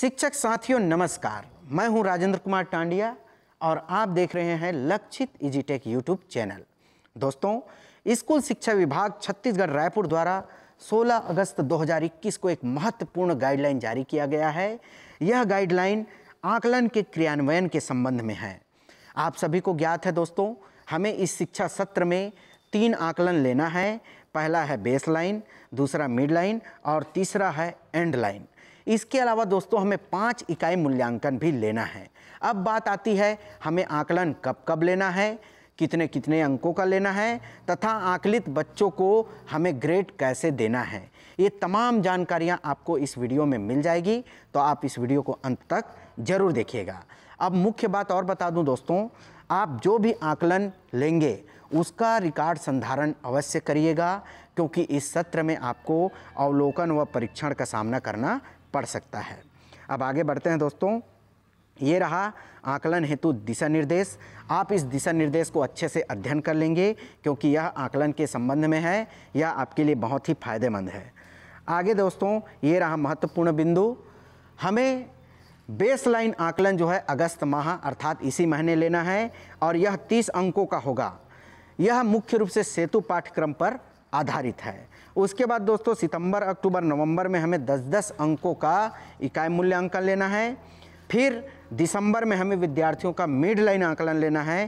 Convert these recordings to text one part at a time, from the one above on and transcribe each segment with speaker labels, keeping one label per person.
Speaker 1: शिक्षक साथियों नमस्कार मैं हूं राजेंद्र कुमार टांडिया और आप देख रहे हैं लक्षित इजीटेक यूट्यूब चैनल दोस्तों स्कूल शिक्षा विभाग छत्तीसगढ़ रायपुर द्वारा 16 अगस्त 2021 को एक महत्वपूर्ण गाइडलाइन जारी किया गया है यह गाइडलाइन आकलन के क्रियान्वयन के संबंध में है आप सभी को ज्ञात है दोस्तों हमें इस शिक्षा सत्र में तीन आकलन लेना है पहला है बेस दूसरा मिड और तीसरा है एंड लाइन इसके अलावा दोस्तों हमें पाँच इकाई मूल्यांकन भी लेना है अब बात आती है हमें आकलन कब कब लेना है कितने कितने अंकों का लेना है तथा आकलित बच्चों को हमें ग्रेड कैसे देना है ये तमाम जानकारियाँ आपको इस वीडियो में मिल जाएगी तो आप इस वीडियो को अंत तक ज़रूर देखिएगा अब मुख्य बात और बता दूं दोस्तों आप जो भी आकलन लेंगे उसका रिकॉर्ड संधारण अवश्य करिएगा क्योंकि इस सत्र में आपको अवलोकन व परीक्षण का सामना करना पड़ सकता है अब आगे बढ़ते हैं दोस्तों ये रहा आकलन हेतु दिशा निर्देश आप इस दिशा निर्देश को अच्छे से अध्ययन कर लेंगे क्योंकि यह आकलन के संबंध में है यह आपके लिए बहुत ही फायदेमंद है आगे दोस्तों ये रहा महत्वपूर्ण बिंदु हमें बेसलाइन आकलन जो है अगस्त माह अर्थात इसी महीने लेना है और यह तीस अंकों का होगा यह मुख्य रूप से सेतु पाठ्यक्रम पर आधारित है उसके बाद दोस्तों सितंबर अक्टूबर नवंबर में हमें 10-10 अंकों का इकाई मूल्यांकन लेना है फिर दिसंबर में हमें विद्यार्थियों का मिड लाइन आंकलन लेना है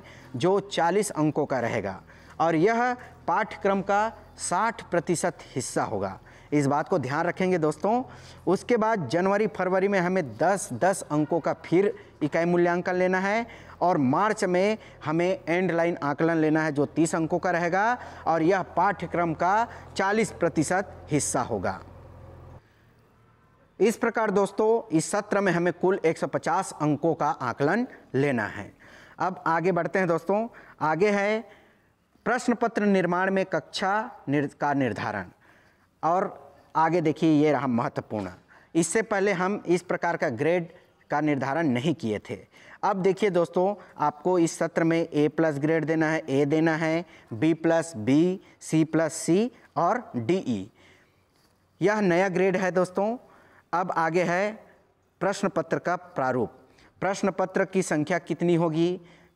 Speaker 1: जो 40 अंकों का रहेगा और यह पाठ्यक्रम का 60 प्रतिशत हिस्सा होगा इस बात को ध्यान रखेंगे दोस्तों उसके बाद जनवरी फरवरी में हमें 10 10 अंकों का फिर इकाई मूल्यांकन लेना है और मार्च में हमें एंड लाइन आकलन लेना है जो 30 अंकों का रहेगा और यह पाठ्यक्रम का 40 प्रतिशत हिस्सा होगा इस प्रकार दोस्तों इस सत्र में हमें कुल 150 अंकों का आकलन लेना है अब आगे बढ़ते हैं दोस्तों आगे है प्रश्न पत्र निर्माण में कक्षा निर, का निर्धारण और आगे देखिए ये रहा महत्वपूर्ण इससे पहले हम इस प्रकार का ग्रेड का निर्धारण नहीं किए थे अब देखिए दोस्तों आपको इस सत्र में ए प्लस ग्रेड देना है ए देना है B plus B C plus C और डी ई e। यह नया ग्रेड है दोस्तों अब आगे है प्रश्न पत्र का प्रारूप प्रश्न पत्र की संख्या कितनी होगी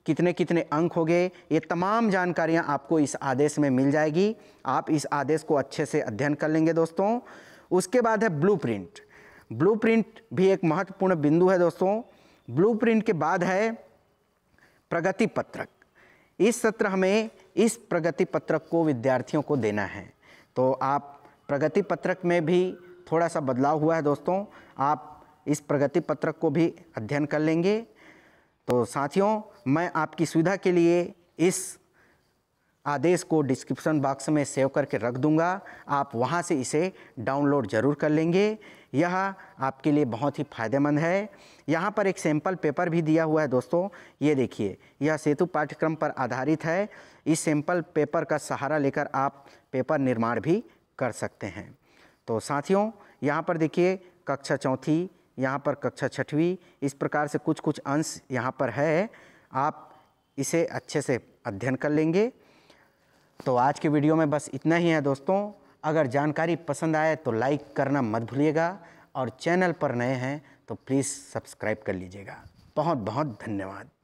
Speaker 1: कितने कितने अंक हो गए ये तमाम जानकारियाँ आपको इस आदेश में मिल जाएगी आप इस आदेश को अच्छे से अध्ययन कर लेंगे दोस्तों उसके बाद है ब्लू प्रिंट ब्लू प्रिंट भी एक महत्वपूर्ण बिंदु है दोस्तों ब्लू प्रिंट के बाद है प्रगति पत्रक इस सत्र हमें इस प्रगति पत्रक को विद्यार्थियों को देना है तो आप प्रगति पत्रक में भी थोड़ा सा बदलाव हुआ है दोस्तों आप इस प्रगति पत्रक को भी अध्ययन कर लेंगे तो साथियों मैं आपकी सुविधा के लिए इस आदेश को डिस्क्रिप्शन बॉक्स में सेव करके रख दूंगा आप वहां से इसे डाउनलोड ज़रूर कर लेंगे यह आपके लिए बहुत ही फायदेमंद है यहाँ पर एक सैंपल पेपर भी दिया हुआ है दोस्तों ये देखिए यह सेतु पाठ्यक्रम पर आधारित है इस सैंपल पेपर का सहारा लेकर आप पेपर निर्माण भी कर सकते हैं तो साथियों यहाँ पर देखिए कक्षा चौथी यहाँ पर कक्षा छठवीं इस प्रकार से कुछ कुछ अंश यहाँ पर है आप इसे अच्छे से अध्ययन कर लेंगे तो आज के वीडियो में बस इतना ही है दोस्तों अगर जानकारी पसंद आए तो लाइक करना मत भूलिएगा और चैनल पर नए हैं तो प्लीज़ सब्सक्राइब कर लीजिएगा बहुत बहुत धन्यवाद